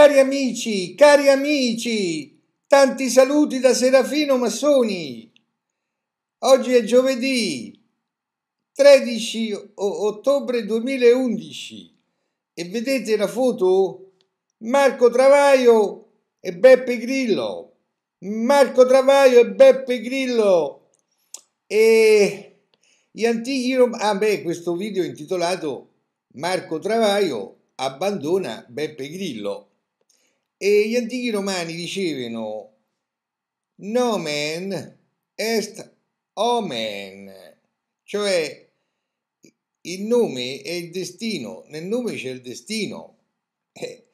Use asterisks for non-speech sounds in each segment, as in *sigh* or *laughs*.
Cari amici, cari amici, tanti saluti da Serafino Massoni. Oggi è giovedì 13 ottobre 2011 e vedete la foto? Marco Travaio e Beppe Grillo. Marco Travaio e Beppe Grillo. E gli antichi romani... Ah beh, questo video intitolato Marco Travaio abbandona Beppe Grillo e gli antichi romani dicevano nomen est omen, cioè il nome è il destino, nel nome c'è il destino. Eh,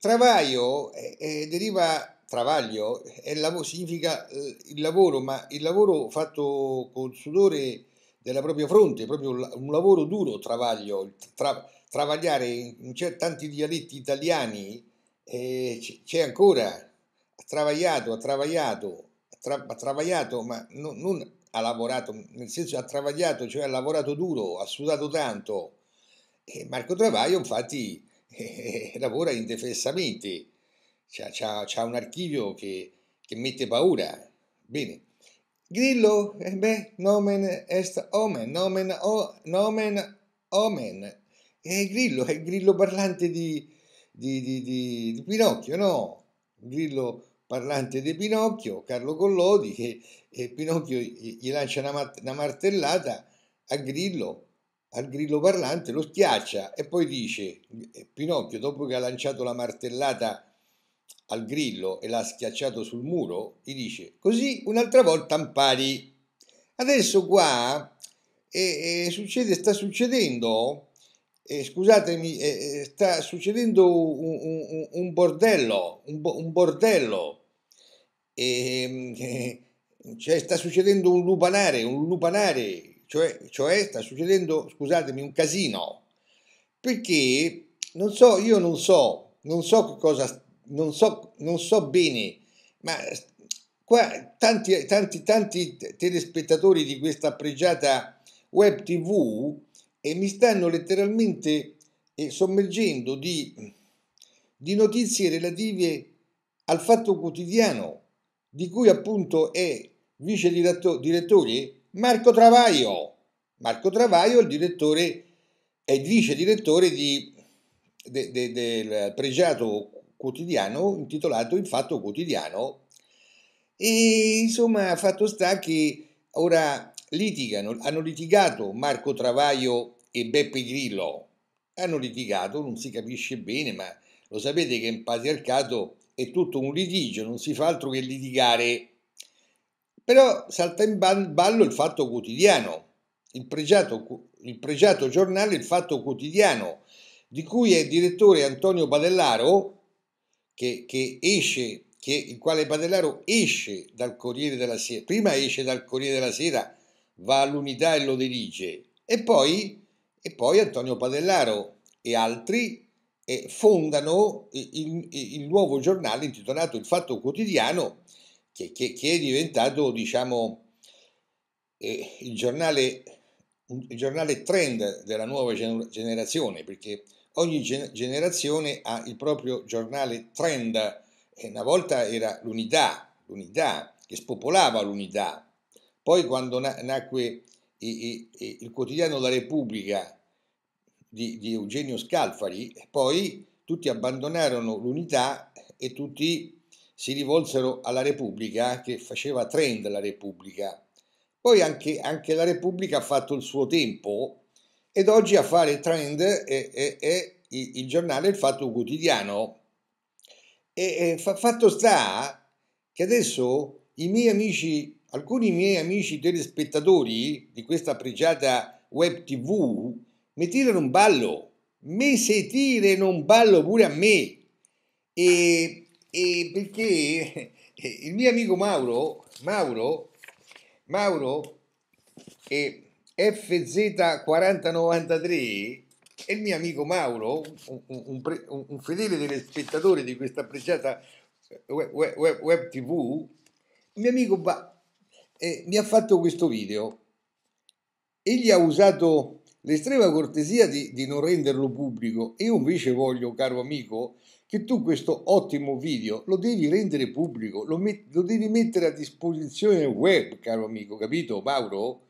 travaglio eh, eh, deriva, travaglio eh, lavo, significa eh, il lavoro, ma il lavoro fatto col sudore della propria fronte, proprio un lavoro duro, travaglio, tra, travagliare in, in tanti dialetti italiani e c'è ancora, ha travagliato, ha travagliato, tra, ha travagliato, ma non, non, ha lavorato, nel senso ha travagliato, cioè ha lavorato duro, ha sudato tanto. E Marco Travaglio infatti *laughs* eh, lavora indefessamente, c'ha, c'ha, c'ha, un archivio che, che mette paura. Bene. Grillo, eh beh, nomen est omen, nomen, o, nomen omen. E Grillo è il grillo parlante di, di, di, di, di Pinocchio, no, un grillo parlante di Pinocchio, Carlo Collodi, che eh, Pinocchio gli lancia una, una martellata a Grillo, al grillo parlante, lo schiaccia e poi dice, eh, Pinocchio dopo che ha lanciato la martellata al grillo e l'ha schiacciato sul muro, gli dice, così un'altra volta impari. Adesso qua eh, eh, succede, sta succedendo eh, scusatemi, eh, eh sta succedendo un, un, un bordello, un, bo, un bordello, ehm, eh, cioè sta succedendo un lupanare, un lupanare, cioè, cioè, sta succedendo, scusatemi, un casino, perché non so, io non so, non so che cosa, non so, non so bene, ma qua tanti, tanti, tanti telespettatori di questa pregiata web tv e mi stanno letteralmente eh, sommergendo di, di notizie relative al fatto quotidiano di cui appunto è vice direttore Marco Travaio. Marco Travaio è il direttore, è il vice direttore di, de, de, del pregiato quotidiano intitolato Il Fatto Quotidiano e insomma fatto sta che ora litigano, hanno litigato Marco Travaio e Beppe Grillo hanno litigato, non si capisce bene, ma lo sapete che in patriarcato è tutto un litigio, non si fa altro che litigare. Però salta in ballo il fatto quotidiano, il pregiato, il pregiato giornale Il Fatto Quotidiano, di cui è direttore Antonio Padellaro, che, che esce, che, il quale Padellaro esce dal Corriere della Sera, prima esce dal Corriere della Sera, va all'unità e lo dirige, e poi e poi Antonio Padellaro e altri eh, fondano il, il, il, nuovo giornale intitolato Il Fatto Quotidiano, che, che, che è diventato, diciamo, eh, il, giornale, il giornale trend della nuova generazione, perché ogni generazione ha il proprio giornale trend. Eh, una volta era l'unità, l'unità che spopolava l'unità. Poi quando nacque e, e, il quotidiano La Repubblica di, di Eugenio Scalfari, poi tutti abbandonarono l'unità e tutti si rivolsero alla Repubblica che faceva trend la Repubblica. Poi anche, anche la Repubblica ha fatto il suo tempo ed oggi a fare trend è, è, è il giornale Il Fatto Quotidiano. E, e fa, fatto sta che adesso i miei amici Alcuni miei amici telespettatori di questa pregiata web tv mi tirano un ballo, mi si tirano un ballo pure a me, e, e perché il mio amico Mauro, Mauro, Mauro, e FZ4093, e il mio amico Mauro, un, un, un, un fedele telespettatore di questa pregiata web, web, web, TV, il mio amico ba- eh, mi ha fatto questo video. e gli ha usato l'estrema cortesia di, di non renderlo pubblico. Io invece voglio, caro amico, che tu questo ottimo video lo devi rendere pubblico, lo, met- lo devi mettere a disposizione web, caro amico, capito? Mauro?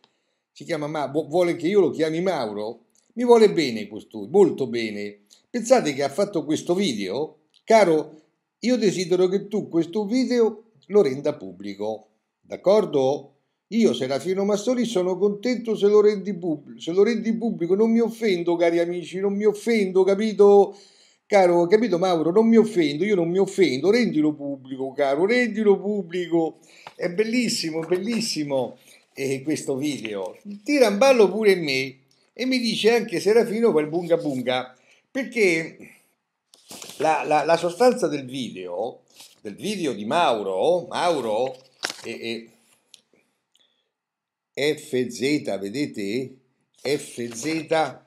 Si chiama Mauro, vuole che io lo chiami Mauro? Mi vuole bene costui, molto bene. Pensate che ha fatto questo video? Caro, io desidero che tu questo video lo renda pubblico. D'accordo? Io, Serafino Massoli, sono contento se lo, rendi pubblico, se lo rendi pubblico. Non mi offendo, cari amici, non mi offendo, capito? Caro, capito Mauro? Non mi offendo, io non mi offendo. Rendilo pubblico, caro, rendilo pubblico. È bellissimo, bellissimo eh, questo video. Tira in ballo pure me e mi dice anche Serafino quel bunga bunga. Perché la, la, la sostanza del video, del video di Mauro, Mauro e, e FZ, vedete? FZ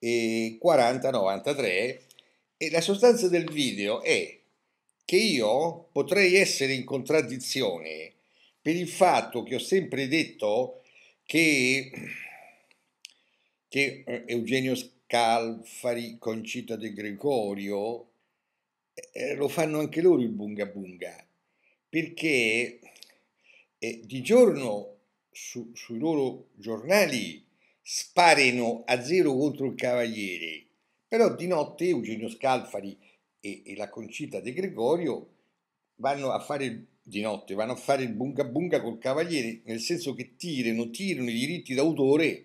e 4093 e la sostanza del video è che io potrei essere in contraddizione per il fatto che ho sempre detto che, che eh, Eugenio Scalfari, Concita De Gregorio, eh, eh, lo fanno anche loro il bunga bunga, perché eh, di giorno su, sui loro giornali sparano a zero contro il Cavaliere, però di notte Eugenio Scalfari e, e la Concita De Gregorio vanno a fare di notte, vanno a fare il bunga bunga col Cavaliere, nel senso che tirano, tirano i diritti d'autore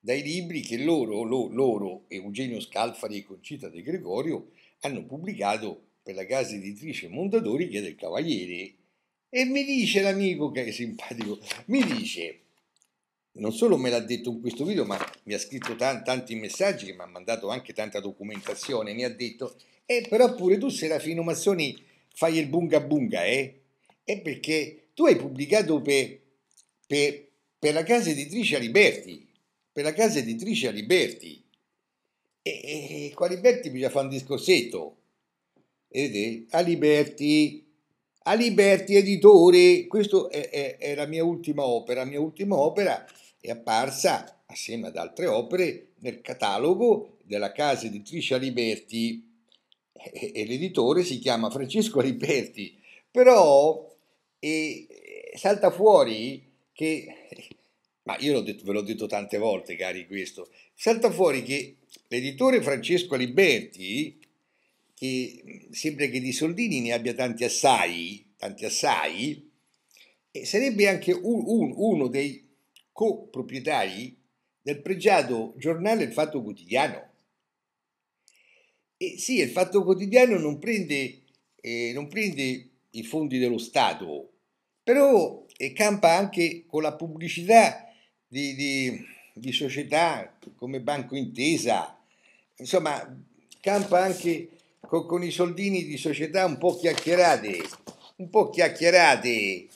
dai libri che loro, lo, loro, Eugenio Scalfari e Concita De Gregorio, hanno pubblicato per la casa editrice Mondadori che è del Cavaliere e mi dice l'amico che è simpatico, mi dice, non solo me l'ha detto in questo video, ma mi ha scritto tan- tanti messaggi, mi ha mandato anche tanta documentazione, mi ha detto, eh, però pure tu Serafino Mazzoni fai il bunga bunga, eh? È eh, perché tu hai pubblicato per, per, per la casa editrice Aliberti, per la casa editrice Aliberti, e, e, e qua Aliberti bisogna fare un discorsetto, vedete, Aliberti Aliberti Editore, questa è, è, è, la mia ultima opera, la mia ultima opera è apparsa assieme ad altre opere nel catalogo della casa editrice Aliberti e, e l'editore si chiama Francesco Aliberti, però e, salta fuori che, ma io detto, ve l'ho detto tante volte cari questo, salta fuori che l'editore Francesco Aliberti che sembra che di soldini ne abbia tanti assai, tanti assai, e sarebbe anche un, un, uno dei co-proprietari del pregiato giornale Il Fatto Quotidiano. E sì, il Fatto Quotidiano non prende, eh, non prende i fondi dello Stato, però eh, campa anche con la pubblicità di, di, di società come Banco Intesa, insomma, campa anche con, con i soldini di società un po' chiacchierate, un po' chiacchierate.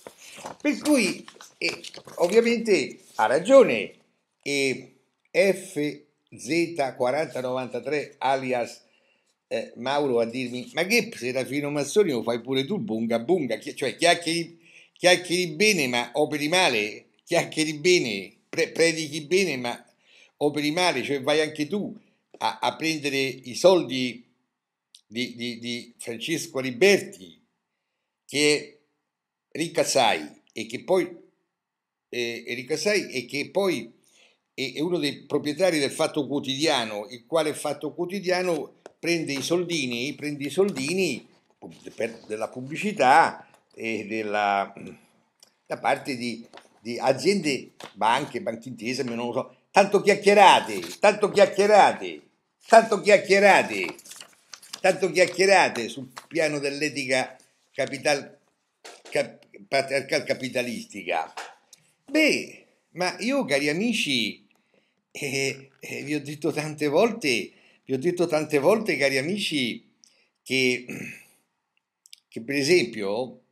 Per cui, eh, ovviamente, ha ragione e FZ4093 alias eh, Mauro a dirmi ma che Serafino Massoni lo fai pure tu bunga bunga, Chia- cioè chiacchieri, chiacchieri bene ma operi male, chiacchieri bene, pre- predichi bene ma operi male, cioè vai anche tu a, a prendere i soldi di, di, di Francesco Aliberti, che rincasai e che poi eh, rincasai e che poi è, uno dei proprietari del Fatto Quotidiano, il quale Fatto Quotidiano prende i soldini, prende i soldini per, della pubblicità e della, da parte di, di aziende, banche, banche intese, non lo so, tanto chiacchierate, tanto chiacchierate, tanto chiacchierate tanto chiacchierate sul piano dell'etica capital, cap, patriarcal capitalistica. Beh, ma io, cari amici, eh, eh, vi ho detto tante volte, vi ho detto tante volte, cari amici, che, che per esempio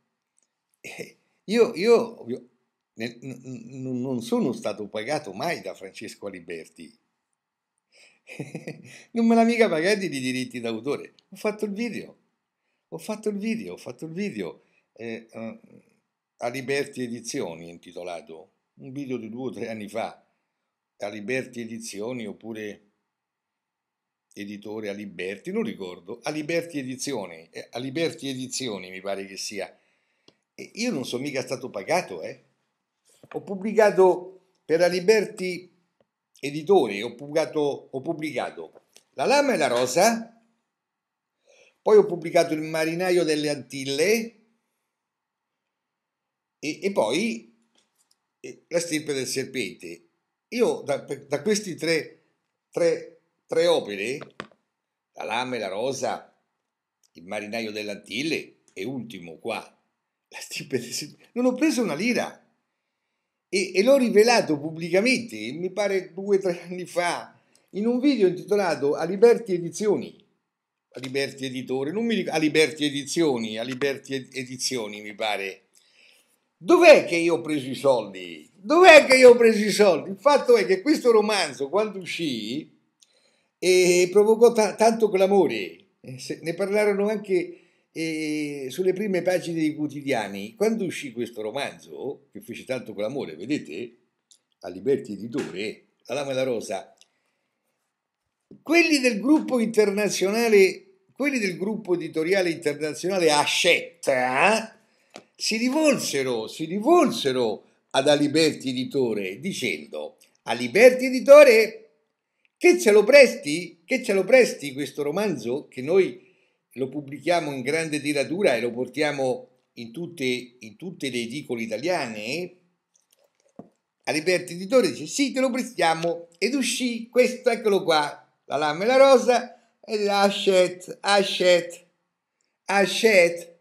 eh, io, io, io ne, n- n- non sono stato pagato mai da Francesco Aliberti *laughs* non me l'ha mica pagati di diritti d'autore. Ho fatto il video. Ho fatto il video, ho fatto il video eh, eh a Liberti Edizioni intitolato, un video di due o tre anni fa, a Liberti Edizioni oppure editore a Liberti, non ricordo, a Liberti Edizioni, eh, a Liberti Edizioni mi pare che sia. E io non sono mica stato pagato, eh. Ho pubblicato per Aliberti editore, ho pubblicato, ho pubblicato La lama e la rosa, poi ho pubblicato Il marinaio delle Antille e, e poi eh, La stirpe del serpente. Io da, da queste tre, tre, tre opere, La lama e la rosa, Il marinaio delle Antille e ultimo qua, La stirpe del serpente, non ho preso una lira e, e l'ho rivelato pubblicamente, mi pare due o tre anni fa, in un video intitolato A Liberti Edizioni. A Liberti Editore, non mi ricordo, a Liberti Edizioni, a Liberti Edizioni mi pare. Dov'è che io ho preso i soldi? Dov'è che io ho preso i soldi? Il fatto è che questo romanzo, quando uscì, eh, provocò t- tanto clamore. Eh, se, ne parlarono anche e sulle prime pagine dei quotidiani. Quando uscì questo romanzo, che fece tanto clamore, vedete, a Liberti Editore, La Lama e la Rosa, quelli del gruppo internazionale, quelli del gruppo editoriale internazionale Ascetta, eh, si rivolsero, si rivolsero ad Aliberti Editore dicendo Aliberti Editore che ce lo presti? Che ce lo presti questo romanzo che noi lo pubblichiamo in grande tiratura e lo portiamo in tutte, in tutte le edicole italiane. Aliberti Editore dice sì, te lo prestiamo ed uscì questo, eccolo qua, la lama e la rosa e Ashet, Ashet, Ashet.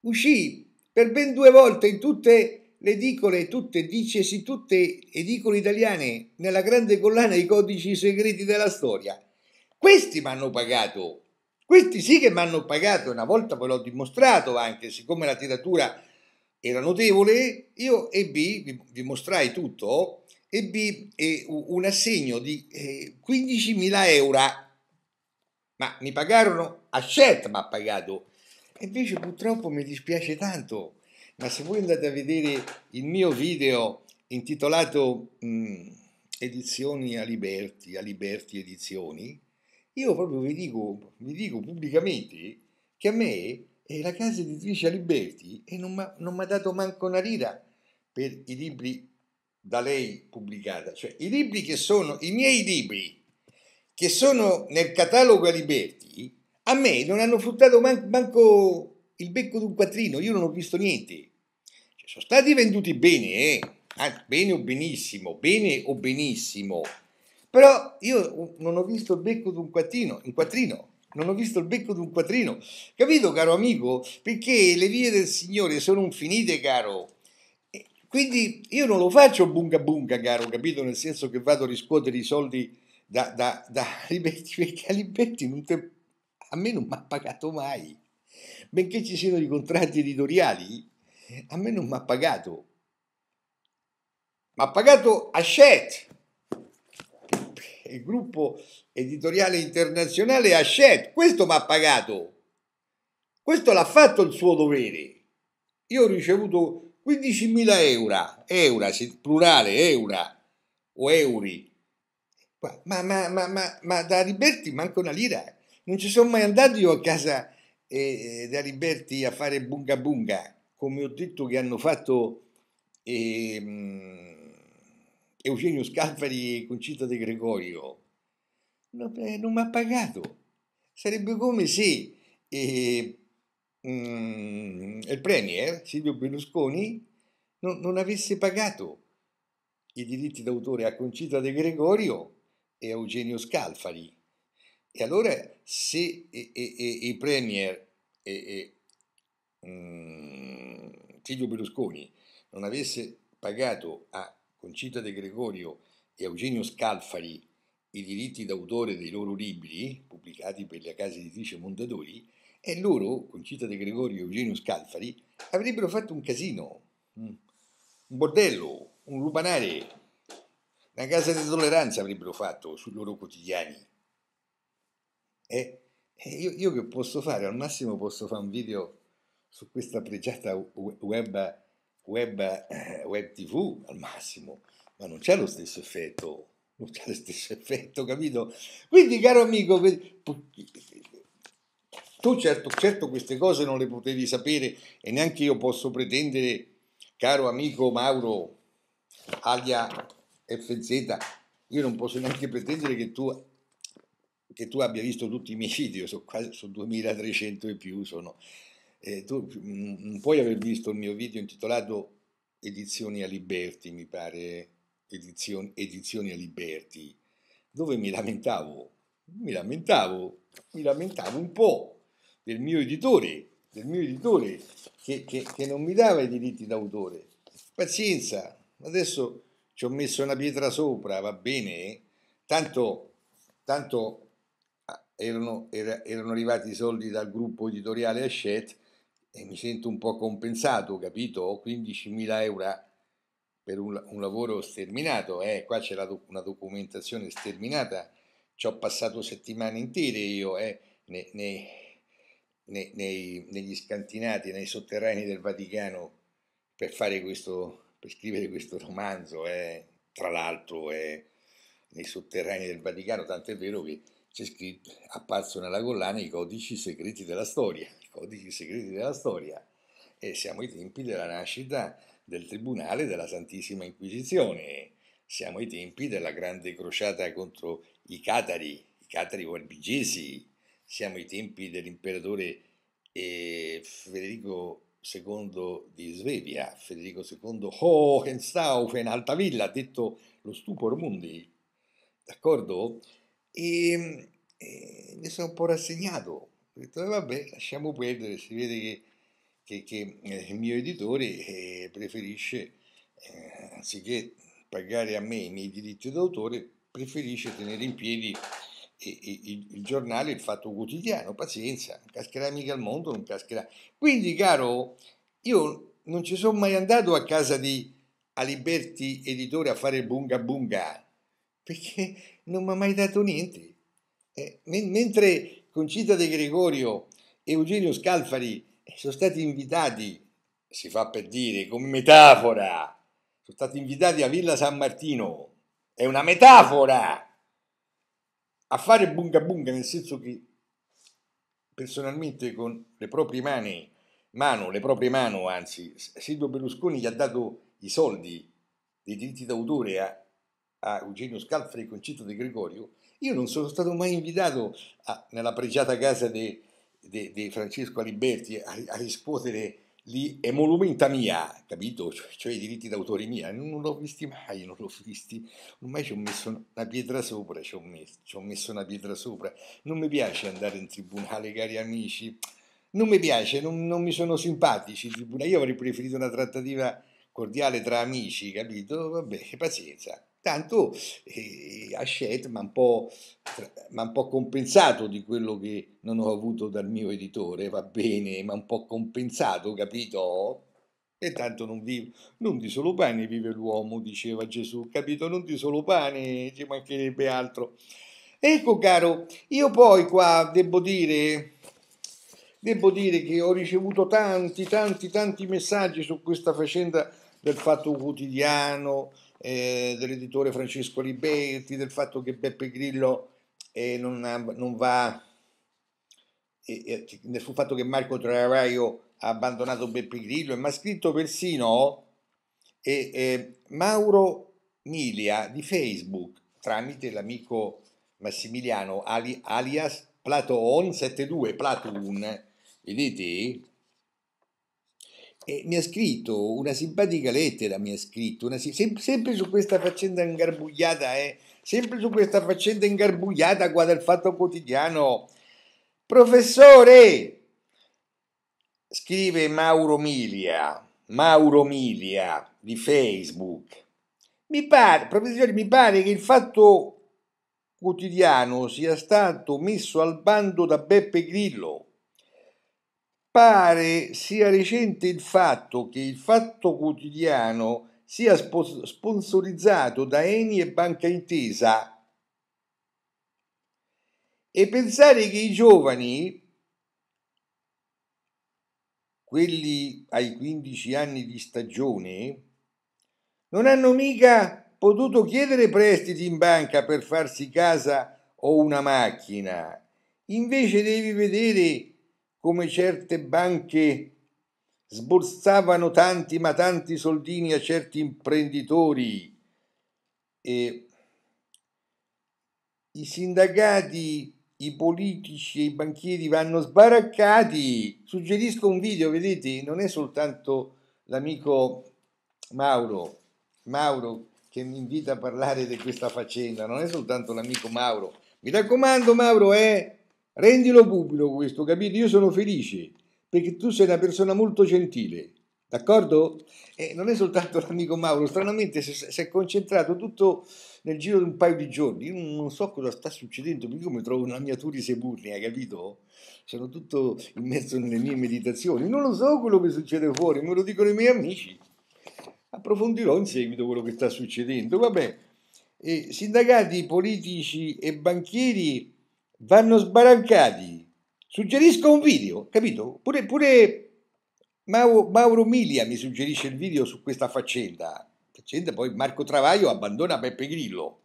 Uscì per ben due volte in tutte le edicole, tutte, dicesi tutte edicole italiane, nella grande collana I codici segreti della storia. Questi mi hanno pagato questi sì che mi hanno pagato, una volta ve l'ho dimostrato anche, siccome la tiratura era notevole, io ebbi, vi, vi mostrai tutto, ebbi eh, un assegno di eh, 15.000 euro, ma mi pagarono, a scelta mi ha pagato, invece purtroppo mi dispiace tanto, ma se voi andate a vedere il mio video intitolato mh, mm, Edizioni a Liberti Edizioni, io proprio vi dico, vi dico pubblicamente che a me eh, la casa editrice Aliberti eh, non mi ha dato manco una lira per i libri da lei pubblicata, cioè i libri che sono i miei libri che sono nel catalogo Aliberti, a me non hanno fruttato man- manco il becco di un quattrino, io non ho visto niente. Cioè, sono stati venduti bene, eh? ah, bene o benissimo, bene o benissimo, però io non ho visto il becco di un quattrino, un quattrino. Non ho visto il becco di un quattrino. Capito, caro amico? Perché le vie del Signore sono infinite, caro. Quindi io non lo faccio bunga bunga, caro, capito? Nel senso che vado a riscuotere i soldi da, da, da Alibetti, *laughs* perché Aliberti te, a me non mi ha pagato mai. Benché ci siano i contratti editoriali, a me non mi ha pagato. Ma ha pagato a Hachette, il gruppo editoriale internazionale ha scelto, questo mi ha pagato, questo l'ha fatto il suo dovere. Io ho ricevuto 15.000 euro, euro, plurale, euro o euri. Ma, ma, ma, ma, da Riberti manca una lira. Eh. Non ci sono mai andato io a casa eh, da Riberti a fare bunga bunga, come ho detto che hanno fatto... Eh, Eugenio Scalfari e Concita De Gregorio. No, non mi ha pagato. Sarebbe come se eh, mm, il Premier Silvio Berlusconi non, non avesse pagato i diritti d'autore a Concita De Gregorio e a Eugenio Scalfari. E allora se i premier e, e, um, Silvio Berlusconi non avesse pagato a con Cita De Gregorio e Eugenio Scalfari i diritti d'autore dei loro libri, pubblicati per la casa editrice Mondadori, e loro, con Cita De Gregorio e Eugenio Scalfari, avrebbero fatto un casino, mm, un bordello, un lupanare, una casa di tolleranza avrebbero fatto sui loro quotidiani. E io, io che posso fare? Al massimo posso fare un video su questa pregiata web web, eh, web tv al massimo, ma non c'è lo stesso effetto, non c'è lo stesso effetto, capito? Quindi caro amico, tu certo, certo queste cose non le potevi sapere e neanche io posso pretendere, caro amico Mauro, alia FZ, io non posso neanche pretendere che tu che tu abbia visto tutti i miei video, sono quasi sono 2300 e più, sono eh, tu non puoi aver visto il mio video intitolato Edizioni a Liberti, mi pare, edizioni, edizioni a Liberti, dove mi lamentavo, mi lamentavo, mi lamentavo un po' del mio editore, del mio editore che, che, che non mi dava i diritti d'autore. Pazienza, adesso ci ho messo una pietra sopra, va bene, tanto, tanto ah, erano, era, erano, arrivati i soldi dal gruppo editoriale Hachette e mi sento un po' compensato, capito? Ho 15.000 euro per un, un lavoro sterminato, eh, qua c'è do, una documentazione sterminata, ci ho passato settimane intere io eh, nei, nei, nei, negli scantinati, nei sotterranei del Vaticano per fare questo, per scrivere questo romanzo, eh, tra l'altro eh, nei sotterranei del Vaticano, tanto è vero che c'è scritto, apparso nella collana i codici segreti della storia, i codici segreti della storia, e siamo ai tempi della nascita del Tribunale della Santissima Inquisizione, siamo ai tempi della grande crociata contro i Catari, i Catari Walbigesi, siamo ai tempi dell'imperatore eh, Federico II di Svevia, Federico II Hohenstaufen, Altavilla, detto lo stupor mundi, d'accordo? E, e mi sono un po' rassegnato, ho detto eh, vabbè lasciamo perdere, si vede che, che, che eh, il mio editore eh, preferisce, eh, anziché pagare a me i miei diritti d'autore, preferisce tenere in piedi il, giornale Il Fatto Quotidiano, pazienza, non cascherà mica al mondo, non cascherà. Quindi, caro, io non ci sono mai andato a casa di Aliberti Editore a fare bunga bunga, perché *laughs* non mi ha mai dato niente. Eh, men- mentre Concita De Gregorio e Eugenio Scalfari eh, sono stati invitati, si fa per dire, come metafora, sono stati invitati a Villa San Martino, è una metafora, a fare bunga bunga, nel senso che personalmente con le proprie mani, mano, le proprie mano anzi, Silvio Berlusconi gli ha dato i soldi dei diritti d'autore a a Eugenio Scalfari e Concetto De Gregorio, io non sono stato mai invitato a, nella pregiata casa di Francesco Aliberti a, a riscuotere lì emolumenta mia, capito? Cioè, cioè i diritti d'autore mia, non, l'ho visti mai, non l'ho visti, ormai ci ho messo una pietra sopra, ci ho, messo, messo una pietra sopra, non mi piace andare in tribunale, cari amici, non mi piace, non, non mi sono simpatici i tribunali, io avrei preferito una trattativa cordiale tra amici, capito? Vabbè, pazienza. Tanto eh, Hachette mi ha un po', po' compensato di quello che non ho avuto dal mio editore, va bene, ma un po' compensato, capito? E tanto non, vivo, non di solo pane vive l'uomo, diceva Gesù, capito? Non di solo pane, ci mancherebbe altro. Ecco caro, io poi qua devo dire, devo dire che ho ricevuto tanti, tanti, tanti messaggi su questa faccenda del fatto quotidiano, eh, dell'editore Francesco Liberti, del fatto che Beppe Grillo eh, non, ha, non, va, eh, eh, sul fatto che Marco Traraio ha abbandonato Beppe Grillo, ma ha scritto persino eh, eh, Mauro Milia di Facebook tramite l'amico Massimiliano ali, alias Platon72, Platon, vedete? e mi ha scritto una simpatica lettera, mi ha scritto, una, sempre, sempre su questa faccenda ingarbugliata, eh, sempre su questa faccenda ingarbugliata qua del Fatto Quotidiano. Professore, scrive Mauro Milia, Mauro Milia di Facebook, mi pare, professore, mi pare che il Fatto Quotidiano sia stato messo al bando da Beppe Grillo pare sia recente il fatto che il Fatto Quotidiano sia spo- sponsorizzato da Eni e Banca Intesa. E pensare che i giovani, quelli ai 15 anni di stagione, non hanno mica potuto chiedere prestiti in banca per farsi casa o una macchina. Invece devi vedere come certe banche sborsavano tanti ma tanti soldini a certi imprenditori e i sindacati, i politici e i banchieri vanno sbaraccati. Suggerisco un video, vedete, non è soltanto l'amico Mauro, Mauro che mi invita a parlare di questa faccenda, non è soltanto l'amico Mauro. Mi raccomando Mauro, eh, Rendilo pubblico questo, capito? Io sono felice perché tu sei una persona molto gentile, d'accordo? E non è soltanto l'amico Mauro, stranamente si è concentrato tutto nel giro di un paio di giorni. Io non so cosa sta succedendo, perché io mi trovo nella mia turi sepurnia, capito? Sono tutto immerso nelle mie meditazioni. Non lo so quello che succede fuori, me lo dicono i miei amici. Approfondirò in seguito quello che sta succedendo. Vabbè, e sindacati, politici e banchieri vanno sbarancati. Suggerisco un video, capito? Pure, pure Mauro, Mauro Milia mi suggerisce il video su questa faccenda. Faccenda poi Marco Travaglio abbandona Beppe Grillo.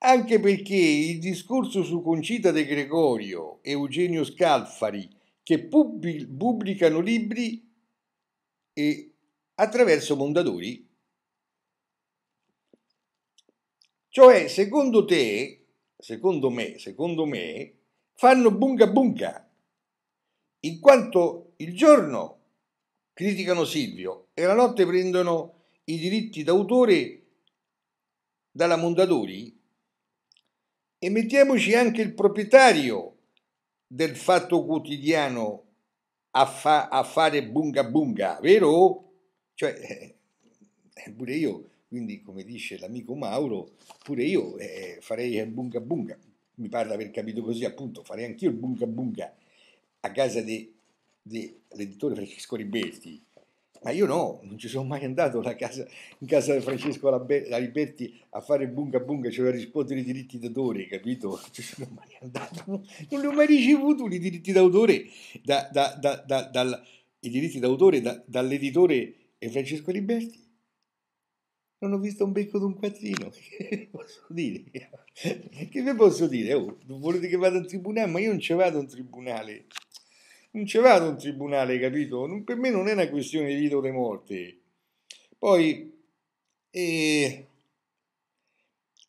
Anche perché il discorso su Concita De Gregorio e Eugenio Scalfari che pubblicano libri e attraverso Mondadori. Cioè, secondo te, secondo me, secondo me, fanno bunga bunga, in quanto il giorno criticano Silvio e la notte prendono i diritti d'autore dalla Mondadori e mettiamoci anche il proprietario del fatto quotidiano a, fa, a fare bunga bunga, vero? Cioè, *laughs* pure io quindi, come dice l'amico Mauro, pure io eh, farei il bunga bunga. Mi pare di aver capito così, appunto, farei anch'io il bunga bunga a casa dell'editore Francesco Riberti. Ma io no, non ci sono mai andato casa, in casa di Francesco Riberti a fare bunga bunga, cioè a rispondere ai diritti d'autore, capito? Non ci sono mai andato, non, non li ho mai ricevuti i diritti d'autore da, da, da, dal, i diritti d'autore dall'editore Francesco Riberti non ho visto un becco d'un quattrino, *laughs* che posso dire? Che vi posso dire? Oh, volete che vada in tribunale? Ma io non ci vado in tribunale, non ci vado in tribunale, capito? Non, per me non è una questione di vita o di morte. Poi, eh,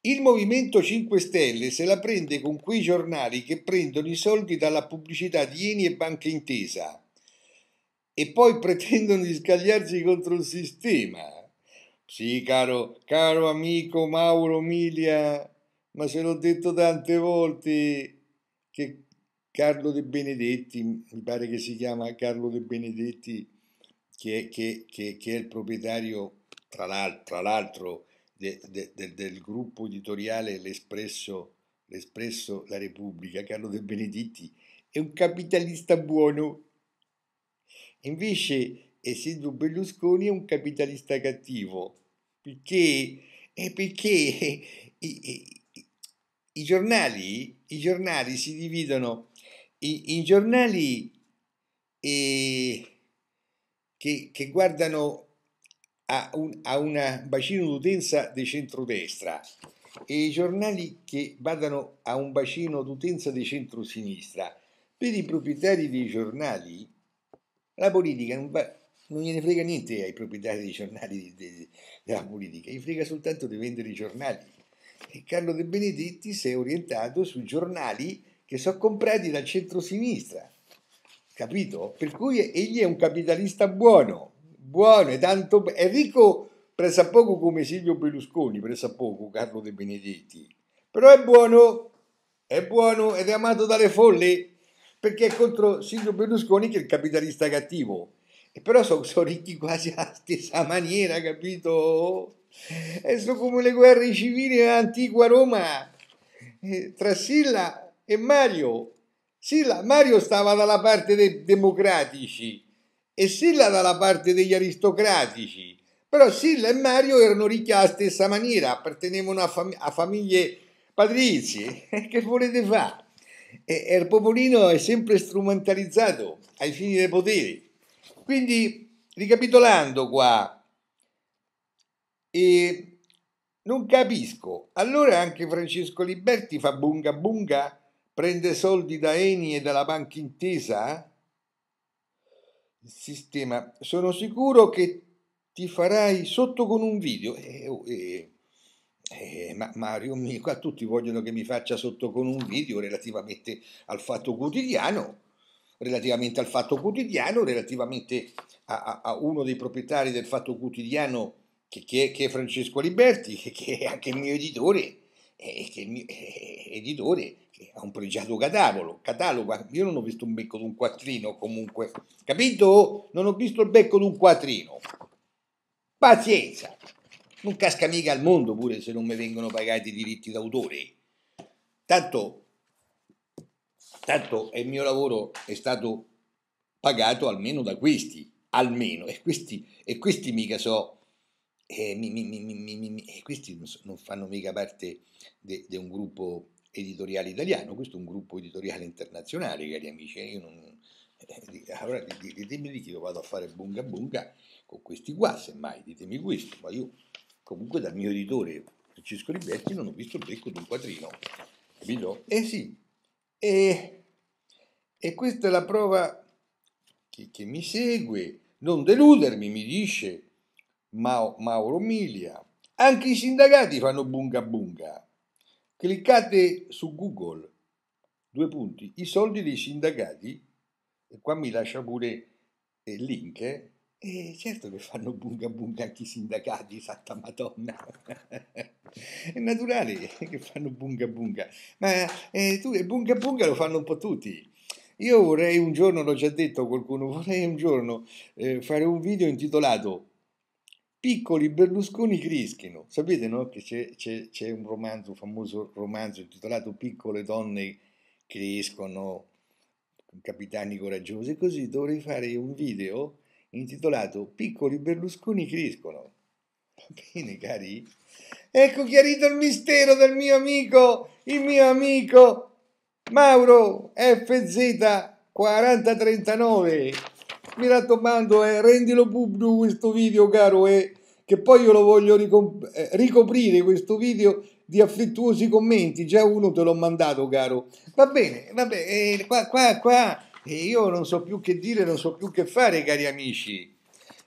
il Movimento 5 Stelle se la prende con quei giornali che prendono i soldi dalla pubblicità di Eni e Banca Intesa e poi pretendono di scagliarsi contro il sistema sì, caro, caro amico Mauro Milia, ma se l'ho detto tante volte che Carlo De Benedetti, mi pare che si chiama Carlo De Benedetti, che, che, che, che è il proprietario, tra l'altro, de, de, de, del gruppo editoriale L'Espresso, L'Espresso La Repubblica, Carlo De Benedetti, è un capitalista buono. Invece essendo Berlusconi è un capitalista cattivo. Perché? È perché i, i, i, giornali, i giornali si dividono in giornali e, eh, che, che, guardano a un a una bacino d'utenza di centrodestra e i giornali che vadano a un bacino d'utenza di centrosinistra. Per i proprietari dei giornali la politica non va, non gliene frega niente ai proprietari dei giornali della politica, gli frega soltanto di vendere i giornali. E Carlo De Benedetti si è orientato sui giornali che sono comprati dal centro-sinistra, capito? Per cui egli è un capitalista buono, buono, è, tanto, è ricco pressappoco come Silvio Berlusconi, pressappoco Carlo De Benedetti, però è buono, è buono ed è amato dalle folle, perché è contro Silvio Berlusconi che è il capitalista cattivo e però sono so ricchi quasi alla stessa maniera, capito? E sono come le guerre civili dell'antica Roma, eh, tra Silla e Mario. Silla, Mario stava dalla parte dei democratici e Silla dalla parte degli aristocratici. Però Silla e Mario erano ricchi alla stessa maniera, appartenevano a, fam- a famiglie patrizie. *laughs* che volete fare? E, il popolino è sempre strumentalizzato ai fini dei poteri. Quindi, ricapitolando qua, eh, non capisco, allora anche Francesco Liberti fa bunga bunga, prende soldi da Eni e dalla Banca Intesa? Il sistema, sono sicuro che ti farai sotto con un video. Eh, oh, eh, eh, ma Mario, qua tutti vogliono che mi faccia sotto con un video relativamente al fatto quotidiano relativamente al Fatto Quotidiano, relativamente a, a, a uno dei proprietari del Fatto Quotidiano che, che, che, è Francesco Liberti, che, è anche il mio editore, e che il mio editore ha un pregiato catalogo, catalogo, io non ho visto un becco di un quattrino comunque, capito? Non ho visto il becco di un quattrino. Pazienza, non casca mica al mondo pure se non mi vengono pagati i diritti d'autore. Tanto Tanto il mio lavoro è stato pagato almeno da questi, almeno, e questi, e questi mica so, e, eh, mi, mi, mi, e eh, questi non fanno mica parte di un gruppo editoriale italiano, questo è un gruppo editoriale internazionale, cari amici, io non... Allora eh, ditemi di chi lo vado a fare bunga bunga con questi qua, semmai ditemi questo, ma io comunque dal mio editore Francesco Liberti non ho visto il becco di un quadrino, capito? Eh sì, e e questa è la prova che, che mi segue. Non deludermi, mi dice Mau, Mauro Milia. Anche i sindacati fanno bunga bunga. Cliccate su Google, due punti, i soldi dei sindacati, e qua mi lascia pure il eh, link, eh, e certo che fanno bunga bunga anche i sindacati, santa madonna. *laughs* è naturale che fanno bunga bunga, ma eh, tu, bunga bunga lo fanno un po' tutti. Io vorrei un giorno, l'ho già detto a qualcuno, *laughs* vorrei un giorno eh, fare un video intitolato Piccoli Berlusconi crischino. Sapete no? che c'è, c'è, c'è un romanzo, un famoso romanzo intitolato Piccole donne crescono, capitani coraggiosi. Così dovrei fare un video intitolato Piccoli Berlusconi crescono. Va bene, cari? Ecco chiarito il mistero del mio amico, il mio amico Mauro FZ 4039 mi raccomando eh, rendilo pubblico questo video caro eh, che poi io lo voglio ricop eh, ricoprire questo video di affettuosi commenti già uno te l'ho mandato caro va bene va bene eh, qua qua qua io non so più che dire non so più che fare cari amici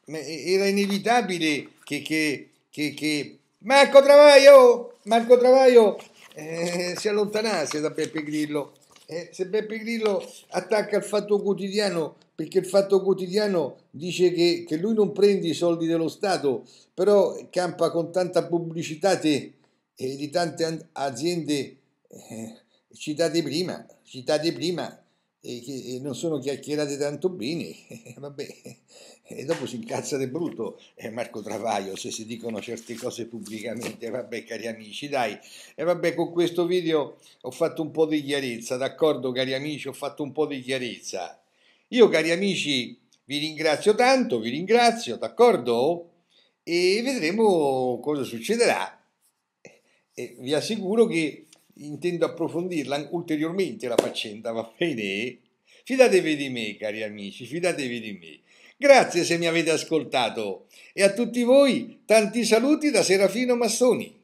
era inevitabile che, che, che, che... Marco Travaglio Marco Travaglio eh, si allontanasse da Beppe Grillo. Eh, se Beppe Grillo attacca il fatto quotidiano perché il fatto quotidiano dice che, che, lui non prende i soldi dello Stato, però campa con tanta pubblicità te, eh, di tante aziende eh, citate prima, citate prima e che non sono chiacchierate tanto bene, *laughs* vabbè, e dopo si incazza di brutto eh, Marco Travaglio se si dicono certe cose pubblicamente, vabbè cari amici, dai, e vabbè con questo video ho fatto un po' di chiarezza, d'accordo cari amici, ho fatto un po' di chiarezza. Io cari amici vi ringrazio tanto, vi ringrazio, d'accordo? E vedremo cosa succederà. E vi assicuro che intendo approfondirla ulteriormente la faccenda, va bene? Fidatevi di me, cari amici, fidatevi di me. Grazie se mi avete ascoltato e a tutti voi tanti saluti da Serafino Massoni.